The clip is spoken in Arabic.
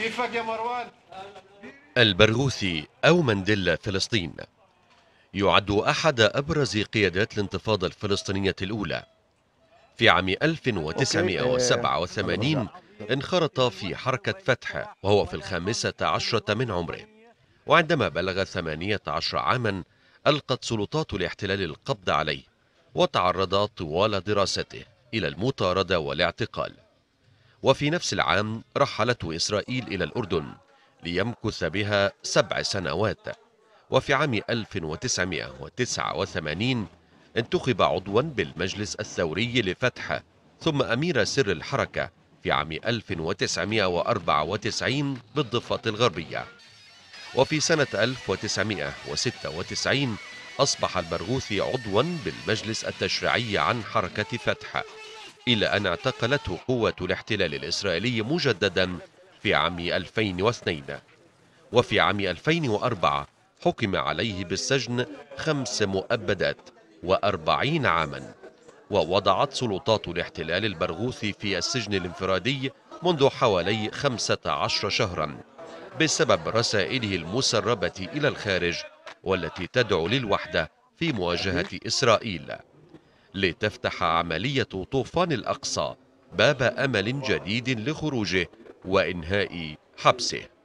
كيفك يا مروان؟ البرغوثي أو مانديلا فلسطين يعد أحد أبرز قيادات الانتفاضة الفلسطينية الأولى في عام 1987 انخرط في حركة فتح وهو في الخامسة عشرة من عمره وعندما بلغ ثمانية عشر عاما ألقت سلطات الاحتلال القبض عليه وتعرض طوال دراسته إلى المطاردة والاعتقال وفي نفس العام رحلته إسرائيل إلى الأردن ليمكث بها سبع سنوات وفي عام 1989 انتخب عضوا بالمجلس الثوري لفتح ثم أمير سر الحركة في عام 1994 بالضفة الغربية وفي سنة 1996 أصبح البرغوثي عضوا بالمجلس التشريعي عن حركة فتح إلى أن اعتقلته قوة الاحتلال الإسرائيلي مجددا في عام 2002 وفي عام 2004 حكم عليه بالسجن خمس مؤبدات وأربعين عاما ووضعت سلطات الاحتلال البرغوثي في السجن الانفرادي منذ حوالي 15 شهرا بسبب رسائله المسربة إلى الخارج والتي تدعو للوحدة في مواجهة إسرائيل لتفتح عملية طوفان الأقصى باب أمل جديد لخروجه وإنهاء حبسه